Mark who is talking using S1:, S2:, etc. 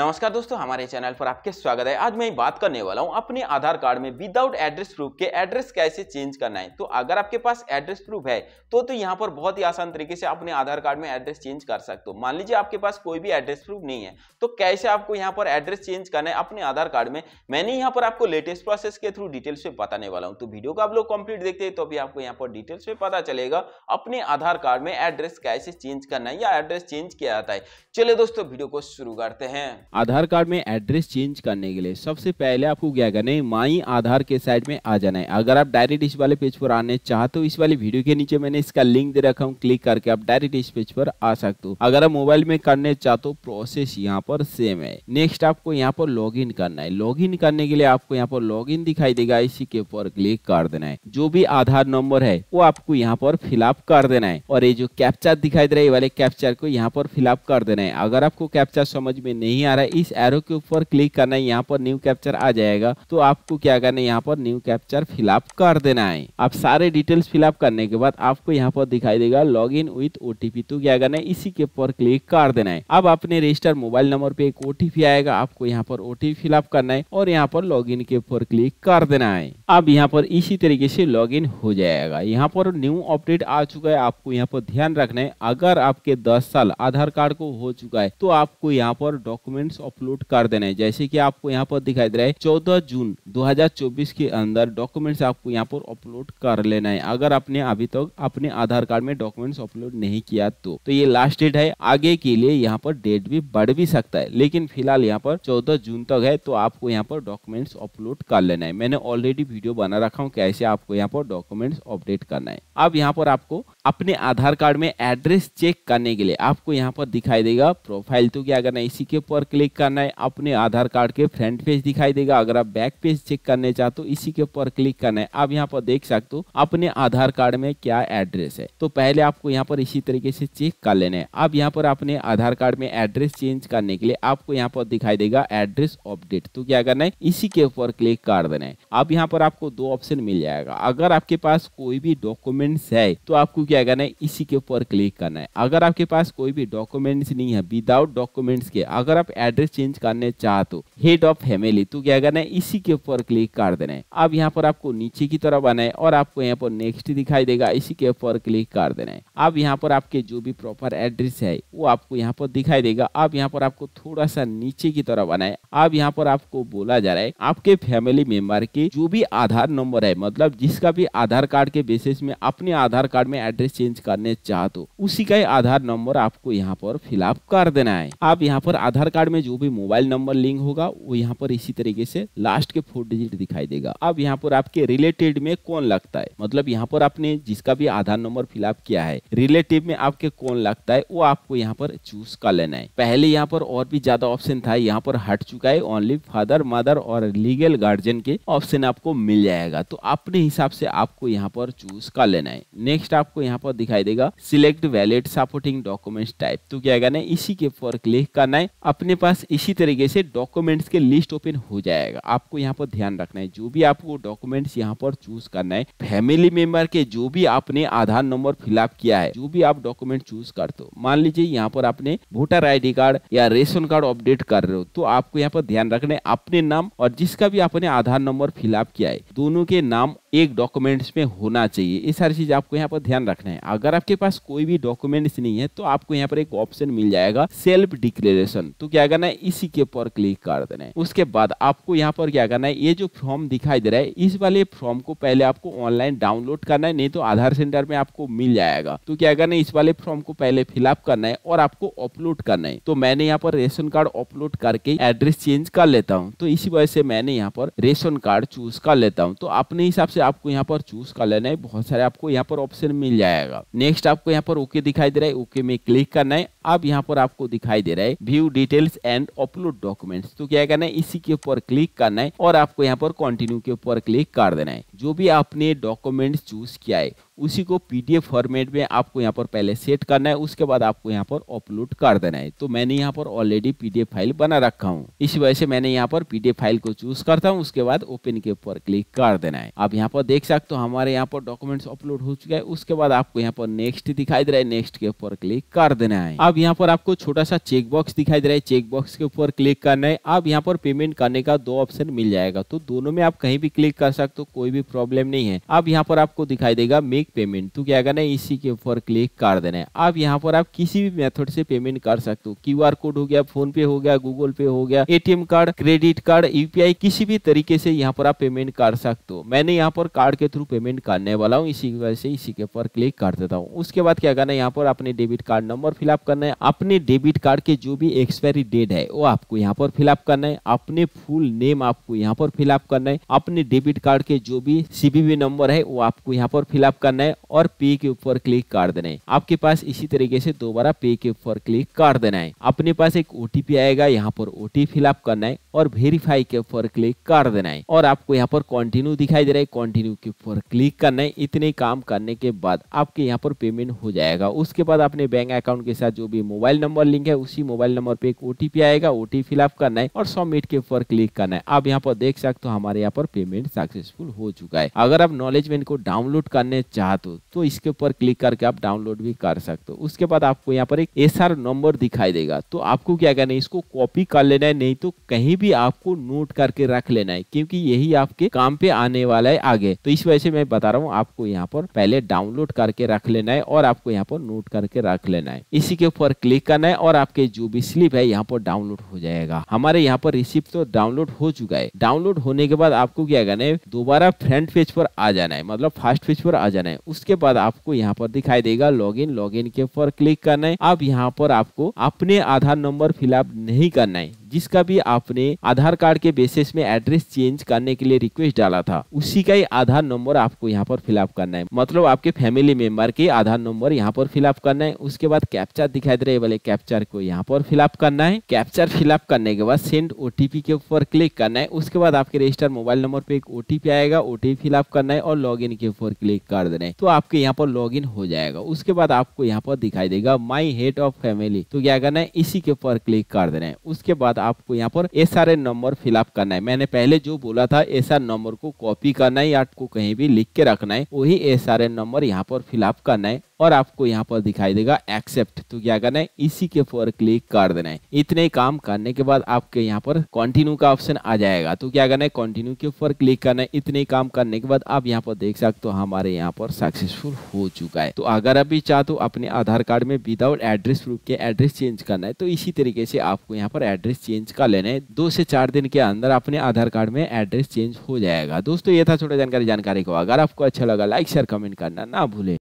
S1: नमस्कार दोस्तों हमारे चैनल पर आपके स्वागत है आज मैं बात करने वाला हूं अपने आधार कार्ड में विदाउट एड्रेस प्रूफ के एड्रेस कैसे चेंज करना है तो अगर आपके पास एड्रेस प्रूफ है तो तो यहां पर बहुत ही आसान तरीके से अपने आधार कार्ड में एड्रेस चेंज कर सकते हो मान लीजिए आपके पास कोई भी एड्रेस प्रूफ नहीं है तो कैसे आपको यहाँ पर एड्रेस चेंज करना है अपने आधार कार्ड में मैंने यहाँ पर आपको लेटेस्ट प्रोसेस के थ्रू डिटेल्स में बताने वाला हूँ तो वीडियो को आप लोग कंप्लीट देखते हैं तो अभी आपको यहाँ पर डिटेल्स में पता चलेगा अपने आधार कार्ड में एड्रेस कैसे चेंज करना है या एड्रेस चेंज किया जाता है चले दोस्तों वीडियो को शुरू करते हैं आधार कार्ड में एड्रेस चेंज करने के लिए सबसे पहले आपको क्या करना है माई आधार के साइड में आ जाना है अगर आप डायरेक्ट इस वाले पेज पर आने चाहते हो इस वाली वीडियो के नीचे मैंने इसका लिंक दे रखा हूँ क्लिक करके आप डायरेक्ट इस पेज पर आ सकते हो अगर आप मोबाइल में करने चाहते हो प्रोसेस यहाँ पर सेम है नेक्स्ट आपको यहाँ पर लॉग करना है लॉग करने के लिए आपको यहाँ पर लॉग दिखाई देगा इसी के ऊपर क्लिक कर देना है जो भी आधार नंबर है वो आपको यहाँ पर फिलअप कर देना है और ये जो कैप्चर दिखाई दे रहा है वाले कैप्चर को यहाँ पर फिलअप कर देना है अगर आपको कैप्चर समझ में नहीं आ रहा है इस एरो के ऊपर क्लिक करना है यहाँ पर न्यू कैप्चर आ जाएगा तो आपको क्या करना है यहाँ पर न्यू कैप्चर फिलअप कर देना है आप सारे डिटेल्स फिलअप करने के बाद आपको यहाँ पर दिखाई देगा लॉग इन विथ ओटीपी तो क्या करना है इसी के ऊपर क्लिक कर देना है अब अपने रजिस्टर मोबाइल नंबर पे एक ओटीपी आएगा आपको यहाँ पर ओटीपी फिलअप करना है और यहाँ पर लॉग के ऊपर क्लिक कर देना है अब यहाँ पर इसी तरीके से लॉग हो जाएगा यहाँ पर न्यू अपडेट आ चुका है आपको यहाँ पर ध्यान रखना है अगर आपके दस साल आधार कार्ड को हो चुका है तो आपको यहाँ पर डॉक्यूमेंट डॉक्यूमेंट्स अपलोड कर देना है जैसे कि आपको यहाँ पर दिखाई दे रहा है चौदह जून 2024 के अंदर डॉक्यूमेंट्स आपको यहाँ पर अपलोड कर लेना है अगर आपने अभी तक तो अपने आधार कार्ड में डॉक्यूमेंट्स अपलोड नहीं किया तो तो ये लास्ट डेट है आगे के लिए यहाँ पर डेट भी बढ़ भी सकता है लेकिन फिलहाल यहाँ पर चौदह जून तक है तो आपको यहाँ पर डॉक्यूमेंट्स अपलोड कर लेना है मैंने ऑलरेडी वीडियो बना रखा हूँ कैसे आपको यहाँ पर डॉक्यूमेंट्स अपडेट करना है अब यहाँ पर आपको अपने आधार कार्ड में एड्रेस चेक करने के लिए आपको यहाँ पर दिखाई देगा प्रोफाइल तो क्या करना है इसी के ऊपर क्लिक करना है अपने आधार कार्ड के फ्रंट पेज दिखाई देगा अगर आप बैक पेज चेक करने चाहते हो तो इसी के ऊपर क्लिक करना है आप यहाँ पर देख सकते हो अपने आधार कार्ड में क्या एड्रेस है तो पहले आपको यहाँ पर इसी तरीके से चेक कर लेना है अब यहाँ पर अपने आधार कार्ड में एड्रेस चेंज करने के लिए आपको यहाँ पर दिखाई देगा एड्रेस अपडेट तो क्या करना है इसी के ऊपर क्लिक कर देना है अब यहाँ पर आपको दो ऑप्शन मिल जाएगा अगर आपके पास कोई भी डॉक्यूमेंट्स है तो आपको क्या करना है इसी के ऊपर क्लिक करना है अगर आपके पास कोई भी डॉक्यूमेंट्स नहीं है विदाउट डॉक्यूमेंट्स के अगर आप एड्रेस चेंज करने चाहते तो हेड ऑफ फैमिली तो क्या करना है इसी के ऊपर क्लिक कर देना है अब यहाँ पर आपको नीचे की तरफ आना है और आपको यहाँ पर नेक्स्ट दिखाई देगा इसी के ऊपर क्लिक कर देना है अब यहाँ पर आपके जो भी प्रॉपर एड्रेस है वो आपको यहाँ पर दिखाई देगा अब यहाँ पर आपको थोड़ा सा नीचे की तरफ आना है अब यहाँ पर आपको बोला जा रहा है आपके फैमिली मेंबर के जो भी आधार नंबर है मतलब जिसका भी आधार कार्ड के बेसिस में अपने आधार कार्ड में एड्रेस चेंज करने चाहते उसी का आधार नंबर आपको यहाँ पर फिलअप कर देना है आप यहाँ पर आधार कार्ड कार्ड में जो भी मोबाइल नंबर लिंक होगा वो यहाँ पर इसी तरीके से लास्ट के फोर डिजिट दिखाई देगा अब यहाँ पर आपके रिलेटेड में कौन लगता है मतलब यहाँ पर आपने जिसका भी आधार नंबर फिलअप किया है रिलेटिव में आपके कौन लगता है वो आपको यहाँ पर चूज कर लेना है पहले यहाँ पर और भी ज्यादा ऑप्शन था यहाँ पर हट चुका है ओनली फादर मदर और लीगल गार्जियन के ऑप्शन आपको मिल जाएगा तो अपने हिसाब से आपको यहाँ पर चूज कर लेना है नेक्स्ट आपको यहाँ पर दिखाई देगा select valid supporting document type तो क्या ना इसी के ऊपर क्लिक करना है अपने पास इसी तरीके से डॉक्यूमेंट्स के लिस्ट ओपन हो जाएगा आपको यहाँ पर ध्यान रखना है जो भी आपको डॉक्यूमेंट्स यहाँ पर चूज करना है फैमिली मेंबर के जो भी आपने आधार नंबर फिलअप किया है जो भी आप डॉक्यूमेंट चूज कर दो मान लीजिए यहाँ पर आपने वोटर आई कार्ड या रेशन कार्ड अपडेट कर रहे हो तो आपको यहाँ पर ध्यान रखना है अपने नाम और जिसका भी आपने आधार नंबर फिलअप किया है दोनों के नाम एक डॉक्यूमेंट्स में होना चाहिए ये सारी चीज़ आपको यहाँ पर ध्यान रखना है अगर आपके पास कोई भी डॉक्यूमेंट्स नहीं है तो आपको यहाँ पर एक ऑप्शन मिल जाएगा सेल्फ डिक्लेरेशन तो क्या करना है इसी के ऊपर क्लिक कर देना है उसके बाद आपको यहाँ पर क्या करना है ये जो फॉर्म दिखाई दे रहा है इस वाले फॉर्म को पहले आपको ऑनलाइन डाउनलोड करना है नहीं तो आधार सेंटर में आपको मिल जाएगा तो क्या करना है इस वाले फॉर्म को पहले फिलअप करना है और आपको अपलोड करना है तो मैंने यहाँ पर रेशन कार्ड अपलोड करके एड्रेस चेंज कर लेता हूँ तो इसी वजह से मैंने यहाँ पर रेशन कार्ड चूज कर लेता हूँ तो अपने हिसाब से से आपको यहाँ पर चूज कर लेना है बहुत सारे आपको यहाँ पर ऑप्शन मिल जाएगा नेक्स्ट आपको यहाँ पर ओके दिखाई दे रहा है ओके में क्लिक करना है अब यहाँ पर आपको दिखाई दे रहा है view details and upload documents तो क्या करना है इसी के ऊपर क्लिक करना है और आपको यहाँ पर कंटिन्यू के ऊपर क्लिक कर देना है जो भी आपने डॉक्यूमेंट चूज किया है उसी को पीडीएफ फॉर्मेट में आपको यहाँ पर पहले सेट करना है उसके बाद आपको यहाँ पर अपलोड कर देना है तो मैंने यहाँ पर ऑलरेडी पीडीएफ फाइल बना रखा हूँ इस वजह से मैंने यहाँ पर पीडीएफ फाइल को चूज करता हूँ उसके बाद ओपन के ऊपर क्लिक कर देना है आप यहाँ पर देख सकते हो हमारे यहाँ पर डॉक्यूमेंट्स अपलोड हो चुका है उसके बाद आपको यहाँ पर नेक्स्ट दिखाई दे रहा है नेक्स्ट के ऊपर क्लिक कर देना है अब यहाँ पर आपको छोटा सा चेकबॉक्स दिखाई दे रहा है चेकबॉक्स के ऊपर क्लिक करना है अब यहाँ पर पेमेंट करने का दो ऑप्शन मिल जाएगा तो दोनों में आप कहीं भी क्लिक कर सकते हो कोई भी प्रॉब्लम नहीं है अब यहाँ पर आपको दिखाई देगा मेक पेमेंट तो क्या करना है इसी के ऊपर क्लिक कर देना है अब यहाँ पर आप किसी भी मेथड से पेमेंट कर सकते हो क्यू कोड हो गया फोन पे हो गया गूगल पे हो गया ATM card credit card UPI किसी भी तरीके से यहाँ पर आप पेमेंट कर सकते हो मैंने यहाँ पर कार्ड के थ्रू पेमेंट करने वाला हूँ इसी वजह से इसी के ऊपर क्लिक कर देता हूँ उसके बाद क्या करना है यहाँ पर अपने डेबिट कार्ड नंबर फिलअप करना है अपने डेबिट कार्ड के जो भी एक्सपायरी डेट है वो आपको यहाँ पर फिलअप करना है अपने फुल नेम आपको यहाँ पर फिलअप करना है अपने डेबिट कार्ड के जो भी भी सीबीवी नंबर है वो आपको यहाँ पर फिलअप करना है और पे के ऊपर क्लिक कर देना है आपके पास इसी तरीके से दोबारा पे के ऊपर क्लिक कर देना है अपने पास एक ओटीपी आएगा यहाँ पर ओटीपी फिलअप करना है और वेरीफाई के ऊपर क्लिक कर देना है और आपको यहाँ पर कंटिन्यू दिखाई दे रहा है कंटिन्यू के ऊपर क्लिक करना है इतने काम करने के बाद आपके यहाँ पर पेमेंट हो जाएगा उसके बाद अपने बैंक अकाउंट के साथ जो भी मोबाइल नंबर लिंक है उसी मोबाइल नंबर पे एक ओटीपी आएगा ओटी फिलअप करना है और सबमिट के ऊपर क्लिक करना है आप यहाँ पर देख सकते हो हमारे यहाँ पर पेमेंट सक्सेसफुल हो चुका चुका है अगर आप नॉलेज में इनको डाउनलोड करने चाहते हो तो इसके ऊपर क्लिक करके आप डाउनलोड भी कर सकते हो उसके बाद आपको यहाँ पर एक एस नंबर दिखाई देगा तो आपको क्या करना है इसको कॉपी कर लेना है नहीं तो कहीं भी आपको नोट करके रख लेना है क्योंकि यही आपके काम पे आने वाला है आगे तो इस वजह से मैं बता रहा हूँ आपको यहाँ पर पहले डाउनलोड करके रख लेना है और आपको यहाँ पर नोट करके रख लेना है इसी के ऊपर क्लिक करना है और आपके जो भी स्लिप है यहाँ पर डाउनलोड हो जाएगा हमारे यहाँ पर रिसिप्ट तो डाउनलोड हो चुका है डाउनलोड होने के बाद आपको क्या करना है दोबारा फ्रेंड फ्रंट पेज पर आ जाना है मतलब फर्स्ट पेज पर आ जाना है उसके बाद आपको यहाँ पर दिखाई देगा लॉगिन लॉगिन के पर क्लिक करना है अब यहाँ पर आपको अपने आधार नंबर फिलअप नहीं करना है जिसका भी आपने आधार कार्ड के बेसिस में एड्रेस चेंज करने के लिए रिक्वेस्ट डाला था उसी का ही आधार नंबर आपको यहाँ पर फिलअप करना है मतलब आपके फैमिली मेंबर के आधार नंबर यहाँ पर फिलअप करना है उसके बाद कैप्चर दिखाई दे रहे वाले कैप्चर को यहाँ पर फिलअप करना है कैप्चर फिलअप करने के बाद सेंड ओटीपी के ऊपर क्लिक करना है उसके बाद आपके रजिस्टर मोबाइल नंबर पे एक ओटीपी आएगा ओटीपी फिलअप करना है और लॉग इन के ऊपर क्लिक कर देना है तो आपके यहाँ पर लॉग इन हो जाएगा उसके बाद आपको यहाँ पर दिखाई देगा माई हेड ऑफ फैमिली तो क्या करना है इसी के ऊपर क्लिक कर देना है उसके बाद बाद आपको यहाँ पर S R N number fill up करना है मैंने पहले जो बोला था एस आर नंबर को कॉपी करना है या आपको कहीं भी लिख के रखना है वही एस आर एन नंबर यहाँ पर फिलअप करना है और आपको यहाँ पर दिखाई देगा एक्सेप्ट तो क्या करना है इसी के ऊपर क्लिक कर देना है इतने काम करने के बाद आपके यहाँ पर कंटिन्यू का ऑप्शन आ जाएगा तो क्या करना है कंटिन्यू के ऊपर क्लिक करना है इतने काम करने के बाद आप यहाँ पर देख सकते हो हमारे यहाँ पर सक्सेसफुल हो चुका है तो अगर आप भी चाहते हो अपने आधार कार्ड में विदाउट एड्रेस प्रूफ के एड्रेस चेंज करना है तो इसी तरीके से आपको यहाँ पर एड्रेस चेंज कर लेना है दो से चार दिन के अंदर अपने आधार कार्ड में एड्रेस चेंज हो जाएगा दोस्तों ये था छोटा जानकारी जानकारी को अगर आपको अच्छा लगा लाइक शेयर कमेंट करना ना भूले